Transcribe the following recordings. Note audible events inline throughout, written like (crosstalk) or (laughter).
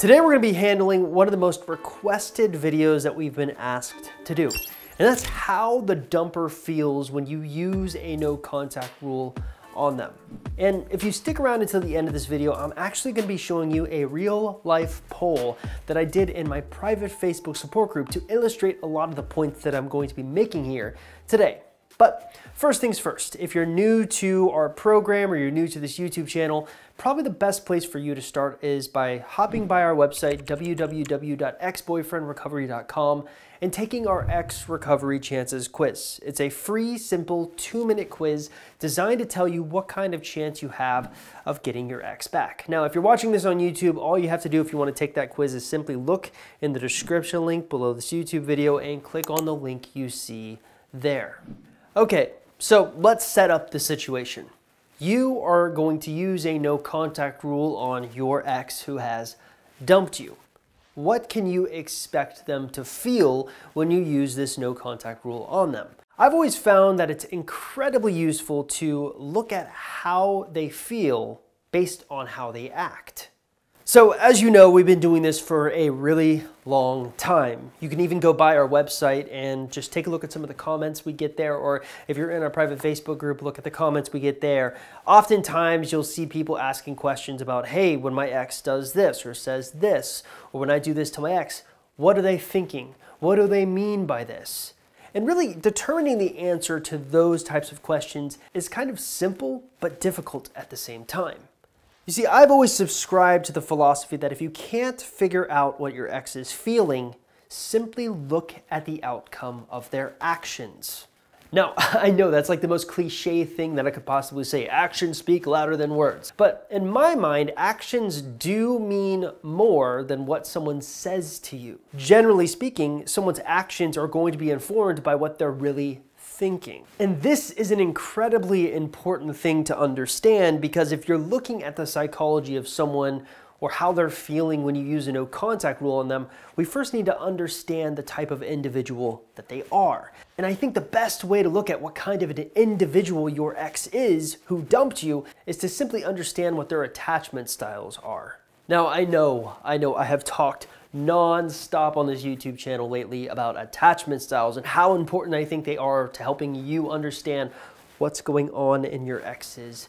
Today we're gonna to be handling one of the most requested videos that we've been asked to do. And that's how the dumper feels when you use a no contact rule on them. And if you stick around until the end of this video, I'm actually gonna be showing you a real life poll that I did in my private Facebook support group to illustrate a lot of the points that I'm going to be making here today. But first things first, if you're new to our program or you're new to this YouTube channel, probably the best place for you to start is by hopping by our website, www.exboyfriendrecovery.com, and taking our Ex Recovery Chances quiz. It's a free, simple, two minute quiz designed to tell you what kind of chance you have of getting your ex back. Now, if you're watching this on YouTube, all you have to do if you want to take that quiz is simply look in the description link below this YouTube video and click on the link you see there. Okay, so let's set up the situation. You are going to use a no contact rule on your ex who has dumped you. What can you expect them to feel when you use this no contact rule on them? I've always found that it's incredibly useful to look at how they feel based on how they act. So as you know, we've been doing this for a really long time. You can even go by our website and just take a look at some of the comments we get there, or if you're in our private Facebook group, look at the comments we get there. Oftentimes you'll see people asking questions about, hey, when my ex does this or says this, or when I do this to my ex, what are they thinking? What do they mean by this? And really, determining the answer to those types of questions is kind of simple, but difficult at the same time. You see, I've always subscribed to the philosophy that if you can't figure out what your ex is feeling, simply look at the outcome of their actions. Now, (laughs) I know that's like the most cliche thing that I could possibly say. Actions speak louder than words. But in my mind, actions do mean more than what someone says to you. Generally speaking, someone's actions are going to be informed by what they're really thinking. And this is an incredibly important thing to understand because if you're looking at the psychology of someone or how they're feeling when you use a no contact rule on them, we first need to understand the type of individual that they are. And I think the best way to look at what kind of an individual your ex is who dumped you is to simply understand what their attachment styles are. Now, I know, I know I have talked non-stop on this YouTube channel lately about attachment styles and how important I think they are to helping you understand what's going on in your ex's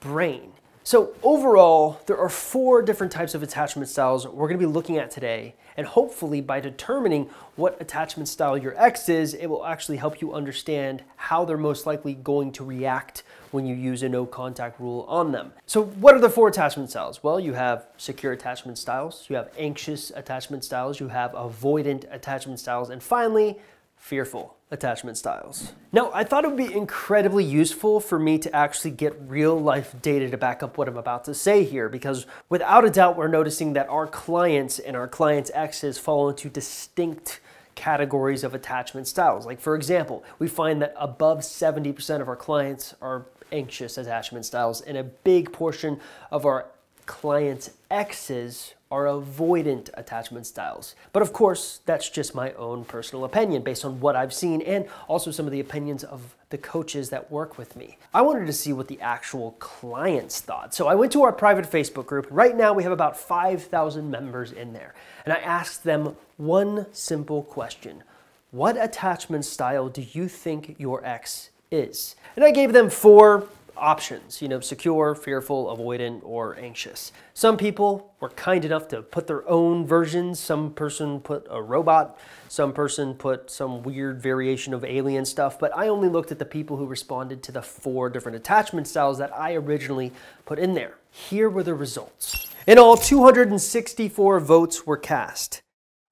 brain. So overall, there are four different types of attachment styles we're gonna be looking at today. And hopefully by determining what attachment style your ex is, it will actually help you understand how they're most likely going to react when you use a no contact rule on them. So what are the four attachment styles? Well, you have secure attachment styles, you have anxious attachment styles, you have avoidant attachment styles, and finally, fearful attachment styles. Now, I thought it would be incredibly useful for me to actually get real life data to back up what I'm about to say here, because without a doubt, we're noticing that our clients and our clients' exes fall into distinct categories of attachment styles. Like, for example, we find that above 70% of our clients are anxious attachment styles, and a big portion of our client's exes are avoidant attachment styles. But of course, that's just my own personal opinion based on what I've seen and also some of the opinions of the coaches that work with me. I wanted to see what the actual clients thought. So I went to our private Facebook group. Right now, we have about 5,000 members in there. And I asked them one simple question What attachment style do you think your ex is? And I gave them four options, you know, secure, fearful, avoidant, or anxious. Some people were kind enough to put their own versions. Some person put a robot, some person put some weird variation of alien stuff, but I only looked at the people who responded to the four different attachment styles that I originally put in there. Here were the results. In all, 264 votes were cast.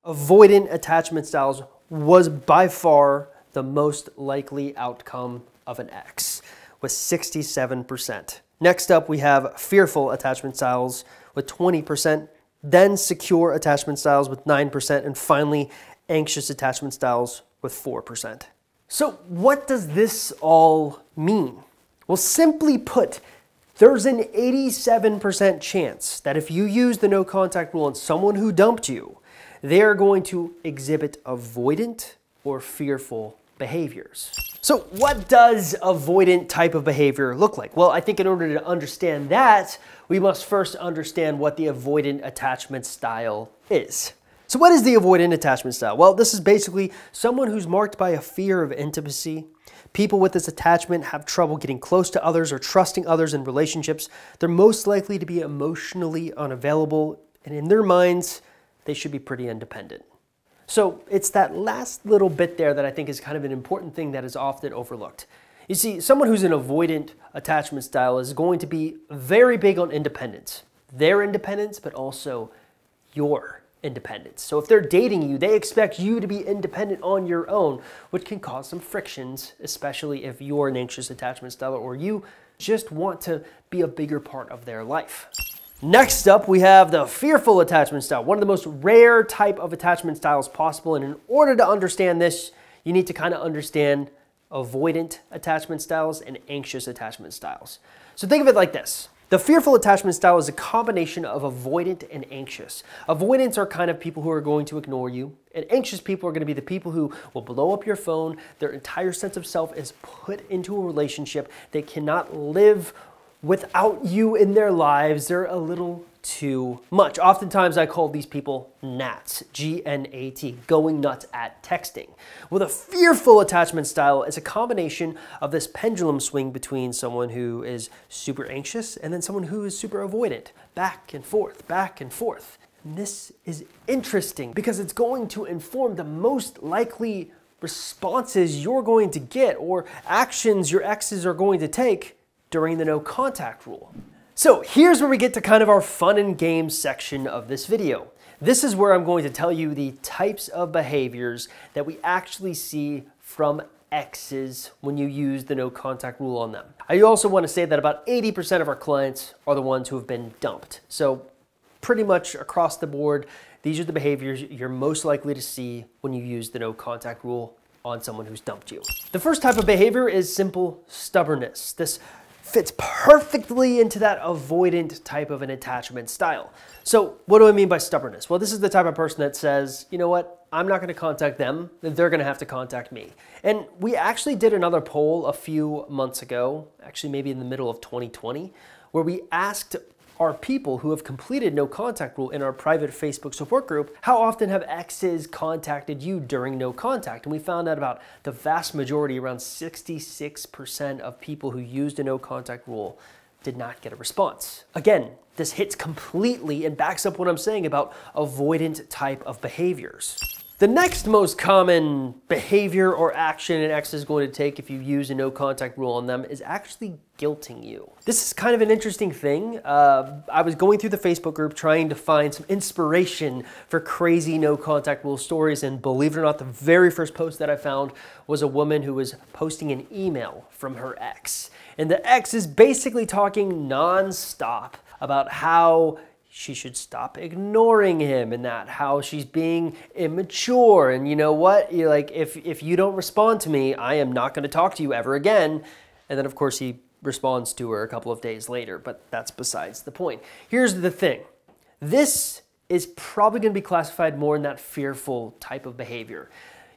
Avoidant attachment styles was by far the most likely outcome of an X. With 67%. Next up, we have fearful attachment styles with 20%, then secure attachment styles with 9%, and finally, anxious attachment styles with 4%. So, what does this all mean? Well, simply put, there's an 87% chance that if you use the no contact rule on someone who dumped you, they are going to exhibit avoidant or fearful behaviors. So what does avoidant type of behavior look like? Well, I think in order to understand that, we must first understand what the avoidant attachment style is. So what is the avoidant attachment style? Well, this is basically someone who's marked by a fear of intimacy. People with this attachment have trouble getting close to others or trusting others in relationships. They're most likely to be emotionally unavailable, and in their minds, they should be pretty independent. So it's that last little bit there that I think is kind of an important thing that is often overlooked. You see, someone who's an avoidant attachment style is going to be very big on independence, their independence, but also your independence. So if they're dating you, they expect you to be independent on your own, which can cause some frictions, especially if you're an anxious attachment style or you just want to be a bigger part of their life. Next up, we have the fearful attachment style, one of the most rare type of attachment styles possible. And in order to understand this, you need to kind of understand avoidant attachment styles and anxious attachment styles. So think of it like this. The fearful attachment style is a combination of avoidant and anxious. Avoidants are kind of people who are going to ignore you, and anxious people are going to be the people who will blow up your phone. Their entire sense of self is put into a relationship. They cannot live without you in their lives, they're a little too much. Oftentimes, I call these people NATs, G N A T, going nuts at texting. With a fearful attachment style it's a combination of this pendulum swing between someone who is super anxious and then someone who is super avoidant, back and forth, back and forth. And this is interesting because it's going to inform the most likely responses you're going to get or actions your exes are going to take during the no contact rule. So here's where we get to kind of our fun and games section of this video. This is where I'm going to tell you the types of behaviors that we actually see from exes when you use the no contact rule on them. I also want to say that about 80% of our clients are the ones who have been dumped. So pretty much across the board, these are the behaviors you're most likely to see when you use the no contact rule on someone who's dumped you. The first type of behavior is simple stubbornness. This fits perfectly into that avoidant type of an attachment style. So what do I mean by stubbornness? Well, this is the type of person that says, you know what, I'm not gonna contact them, they're gonna have to contact me. And we actually did another poll a few months ago, actually maybe in the middle of 2020, where we asked are people who have completed no contact rule in our private Facebook support group, how often have exes contacted you during no contact? And we found out about the vast majority, around 66% of people who used a no contact rule did not get a response. Again, this hits completely and backs up what I'm saying about avoidant type of behaviors. The next most common behavior or action an ex is going to take if you use a no contact rule on them is actually guilting you. This is kind of an interesting thing. Uh, I was going through the Facebook group trying to find some inspiration for crazy no contact rule stories, and believe it or not, the very first post that I found was a woman who was posting an email from her ex. And the ex is basically talking nonstop about how she should stop ignoring him and that how she's being immature and you know what You're like if if you don't respond to me i am not going to talk to you ever again and then of course he responds to her a couple of days later but that's besides the point here's the thing this is probably going to be classified more in that fearful type of behavior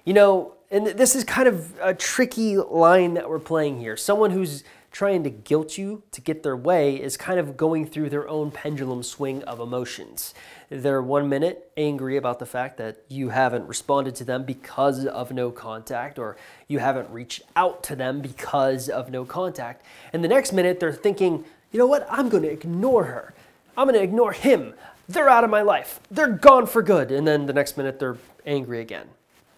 you know and this is kind of a tricky line that we're playing here someone who's trying to guilt you to get their way is kind of going through their own pendulum swing of emotions. They're one minute angry about the fact that you haven't responded to them because of no contact, or you haven't reached out to them because of no contact. And the next minute, they're thinking, you know what, I'm gonna ignore her. I'm gonna ignore him. They're out of my life. They're gone for good. And then the next minute, they're angry again.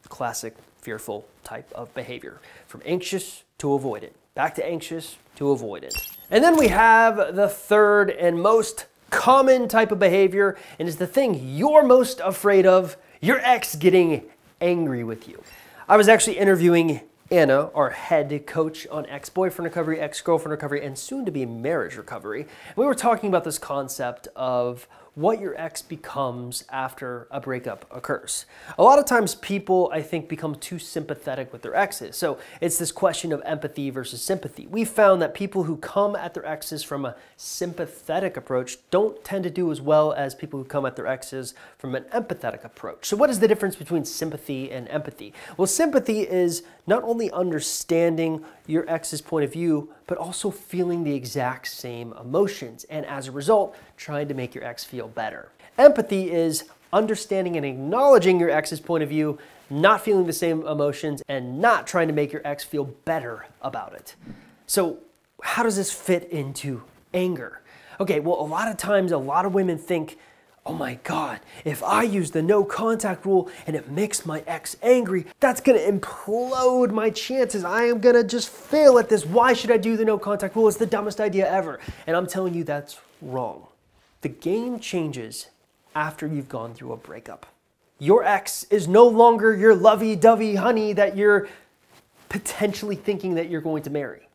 Classic fearful type of behavior, from anxious to avoidant back to anxious to avoid it, And then we have the third and most common type of behavior, and it's the thing you're most afraid of your ex getting angry with you. I was actually interviewing Anna, our head coach on ex boyfriend recovery, ex girlfriend recovery, and soon to be marriage recovery. We were talking about this concept of what your ex becomes after a breakup occurs. A lot of times people, I think, become too sympathetic with their exes. So it's this question of empathy versus sympathy. We found that people who come at their exes from a sympathetic approach don't tend to do as well as people who come at their exes from an empathetic approach. So what is the difference between sympathy and empathy? Well, sympathy is not only understanding your ex's point of view, but also feeling the exact same emotions. And as a result, trying to make your ex feel feel better. Empathy is understanding and acknowledging your ex's point of view, not feeling the same emotions, and not trying to make your ex feel better about it. So, how does this fit into anger? Okay, well, a lot of times, a lot of women think, oh my God, if I use the no contact rule and it makes my ex angry, that's gonna implode my chances. I am gonna just fail at this. Why should I do the no contact rule? It's the dumbest idea ever. And I'm telling you, that's wrong. The game changes after you've gone through a breakup. Your ex is no longer your lovey dovey honey that you're potentially thinking that you're going to marry.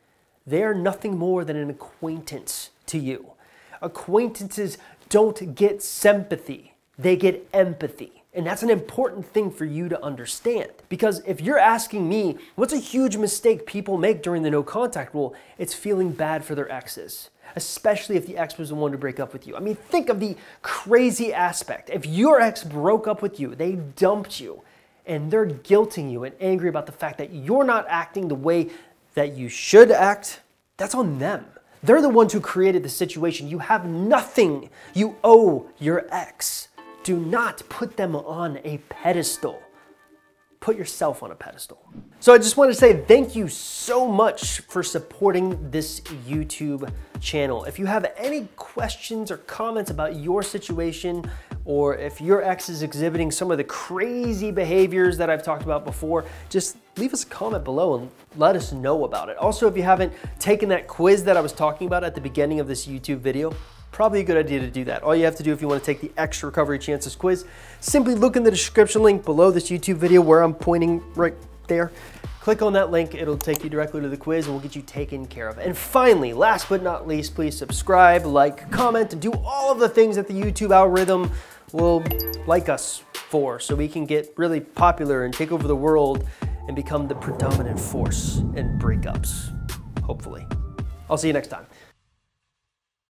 They are nothing more than an acquaintance to you. Acquaintances don't get sympathy, they get empathy. And that's an important thing for you to understand. Because if you're asking me what's a huge mistake people make during the no contact rule, it's feeling bad for their exes especially if the ex was the one to break up with you. I mean, think of the crazy aspect. If your ex broke up with you, they dumped you, and they're guilting you and angry about the fact that you're not acting the way that you should act, that's on them. They're the ones who created the situation. You have nothing you owe your ex. Do not put them on a pedestal put yourself on a pedestal. So I just want to say thank you so much for supporting this YouTube channel. If you have any questions or comments about your situation, or if your ex is exhibiting some of the crazy behaviors that I've talked about before, just leave us a comment below and let us know about it. Also, if you haven't taken that quiz that I was talking about at the beginning of this YouTube video, probably a good idea to do that. All you have to do if you want to take the extra recovery chances quiz, simply look in the description link below this YouTube video where I'm pointing right there. Click on that link, it'll take you directly to the quiz and we'll get you taken care of. And finally, last but not least, please subscribe, like, comment, and do all of the things that the YouTube algorithm will like us for so we can get really popular and take over the world and become the predominant force in breakups, hopefully. I'll see you next time.